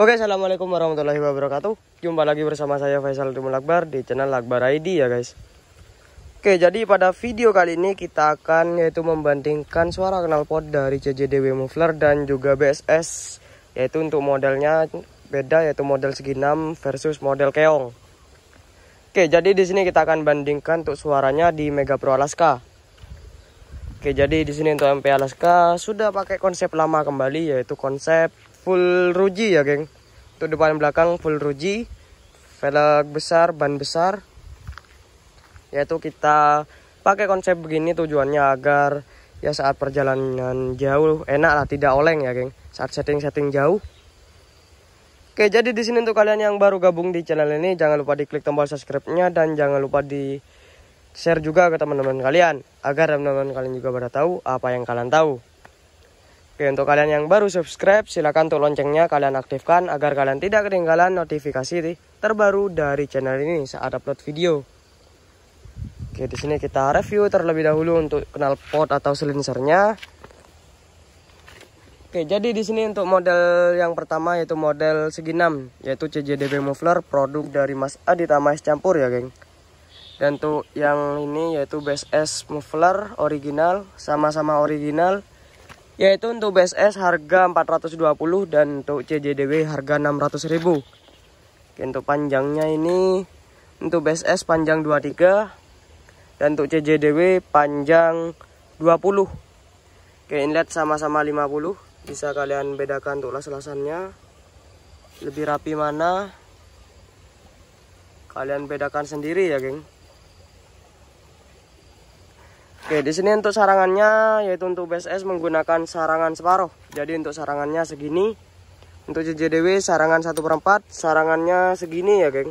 Oke, assalamualaikum warahmatullahi wabarakatuh. Jumpa lagi bersama saya Faisal Rimul Akbar di channel Akbar ID ya guys. Oke, jadi pada video kali ini kita akan yaitu membandingkan suara knalpot dari CJDW muffler dan juga BSS yaitu untuk modelnya beda yaitu model segi 6 versus model keong. Oke, jadi di sini kita akan bandingkan untuk suaranya di Mega Pro Alaska. Oke, jadi di sini untuk MP Alaska sudah pakai konsep lama kembali yaitu konsep full ruji ya geng untuk depan belakang full ruji velg besar ban besar yaitu kita pakai konsep begini tujuannya agar ya saat perjalanan jauh enak lah tidak oleng ya geng saat setting-setting jauh Oke, jadi di sini untuk kalian yang baru gabung di channel ini, jangan lupa di klik tombol subscribe-nya dan jangan lupa di share juga ke teman-teman kalian agar teman-teman kalian juga pada tahu apa yang kalian tahu. Oke, untuk kalian yang baru subscribe, silahkan untuk loncengnya kalian aktifkan agar kalian tidak ketinggalan notifikasi terbaru dari channel ini saat upload video. Oke, di sini kita review terlebih dahulu untuk knalpot atau silinsernya. Oke, jadi di sini untuk model yang pertama yaitu model segi 6, yaitu CJDB muffler produk dari Mas Adit Mas Campur ya, geng. Dan untuk yang ini yaitu BSS muffler original, sama-sama original yaitu untuk BSS harga 420 dan untuk CJDW harga 600.000 Oke, untuk panjangnya ini untuk BSS panjang 23 dan untuk CJDW panjang 20 Oke inlet sama-sama 50 bisa kalian bedakan untuk las-lasannya lebih rapi mana kalian bedakan sendiri ya geng Oke, di sini untuk sarangannya yaitu untuk BSS menggunakan sarangan separuh. Jadi untuk sarangannya segini. Untuk CJDW sarangan 1 per 4, sarangannya segini ya, geng.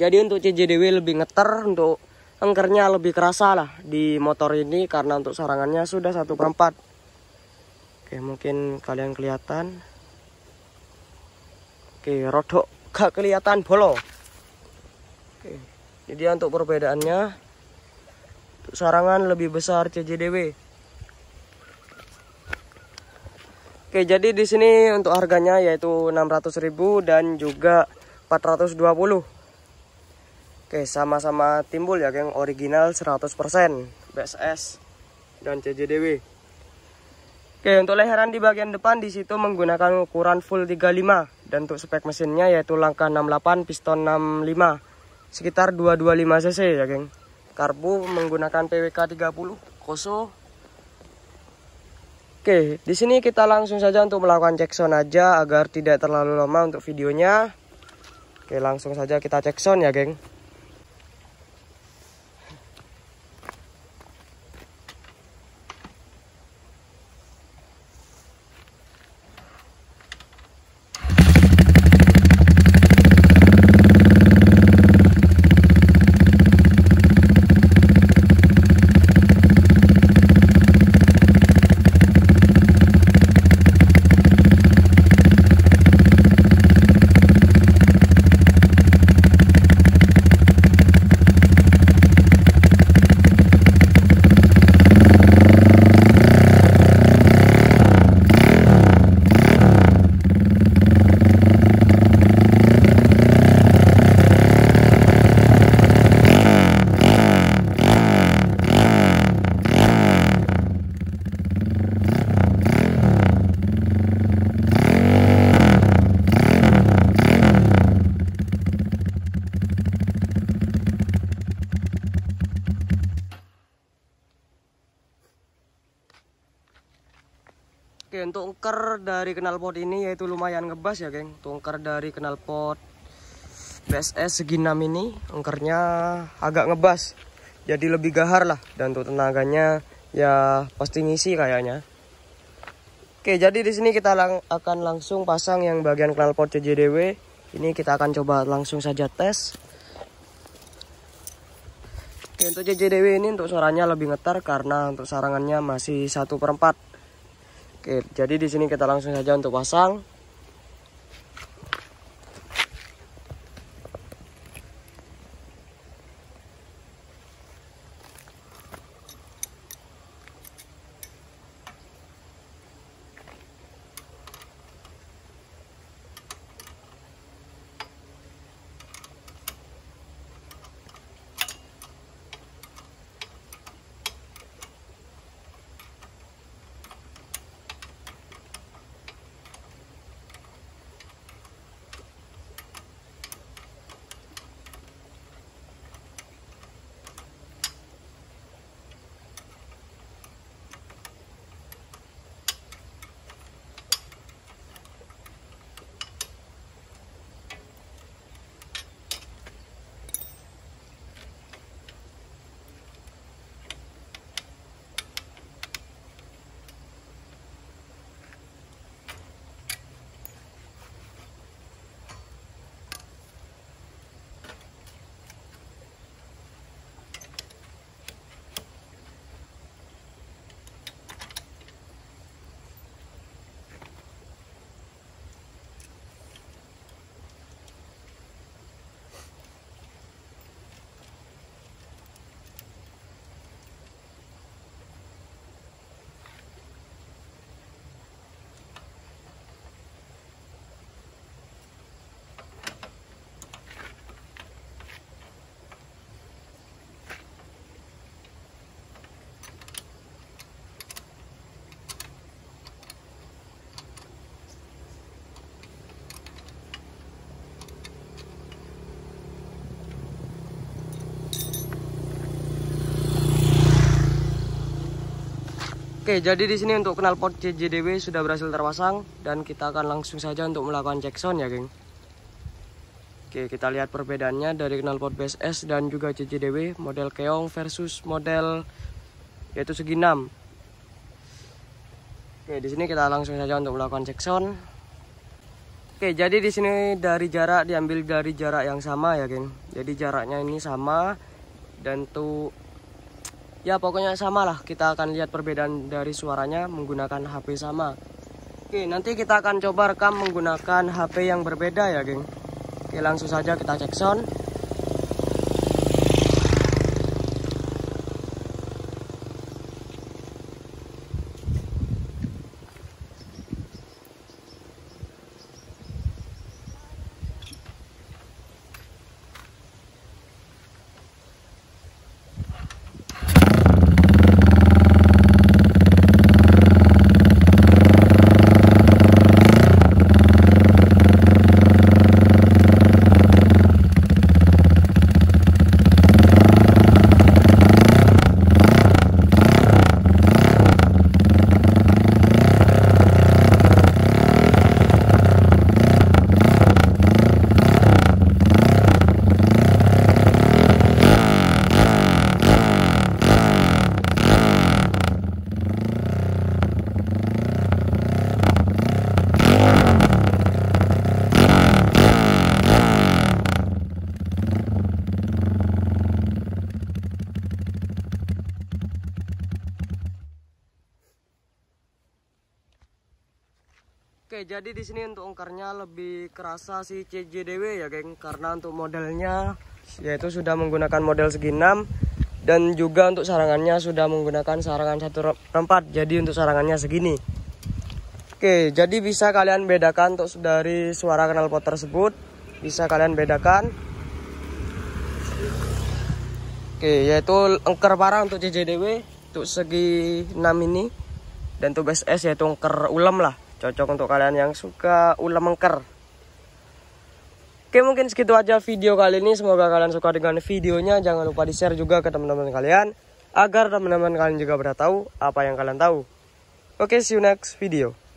Jadi untuk CJDW lebih ngeter, untuk engkernya lebih kerasa lah di motor ini karena untuk sarangannya sudah 1 per 4. Oke, mungkin kalian kelihatan. Oke, rodok gak kelihatan bolong. Oke, jadi untuk perbedaannya sarangan lebih besar CJDW. Oke, jadi di sini untuk harganya yaitu 600.000 dan juga 420. Oke, sama-sama timbul ya, geng. Original 100% BSS dan CJDW. Oke, untuk leheran di bagian depan di situ menggunakan ukuran full 35 dan untuk spek mesinnya yaitu langkah 68 piston 65 sekitar 225 cc ya, geng karbu menggunakan PWK 30 koso Oke, di sini kita langsung saja untuk melakukan cek sound aja agar tidak terlalu lama untuk videonya. Oke, langsung saja kita cek sound ya, geng. Oke, untuk ungker dari knalpot ini yaitu lumayan ngebas ya, geng. Untuk dari knalpot BSS seginam ini, ungkernya agak ngebas. Jadi lebih gahar lah dan untuk tenaganya ya pasti ngisi kayaknya. Oke, jadi di sini kita lang akan langsung pasang yang bagian knalpot CJDW. Ini kita akan coba langsung saja tes. Oke, untuk JJDW ini untuk suaranya lebih ngetar karena untuk sarangannya masih satu perempat Oke, jadi di sini kita langsung saja untuk pasang. Oke, jadi di sini untuk knalpot CJDW sudah berhasil terpasang dan kita akan langsung saja untuk melakukan check sound ya, geng. Oke, kita lihat perbedaannya dari knalpot BSS dan juga CJDW model keong versus model yaitu segi 6. Oke, di sini kita langsung saja untuk melakukan check sound. Oke, jadi di sini dari jarak diambil dari jarak yang sama ya, geng. Jadi jaraknya ini sama dan tuh ya pokoknya sama lah kita akan lihat perbedaan dari suaranya menggunakan HP sama oke nanti kita akan coba rekam menggunakan HP yang berbeda ya geng oke langsung saja kita cek sound Oke, jadi di sini untuk ongkarnya lebih kerasa si CJDW ya, geng. Karena untuk modelnya yaitu sudah menggunakan model segi 6 dan juga untuk sarangannya sudah menggunakan sarangan satu tempat Jadi untuk sarangannya segini. Oke, jadi bisa kalian bedakan untuk dari suara knalpot tersebut. Bisa kalian bedakan. Oke, yaitu engker parah untuk CJDW untuk segi 6 ini dan untuk BSs yaitu engker ulam lah cocok untuk kalian yang suka ulam mengker Oke mungkin segitu aja video kali ini semoga kalian suka dengan videonya jangan lupa di share juga ke teman-teman kalian agar teman-teman kalian juga tahu apa yang kalian tahu Oke see you next video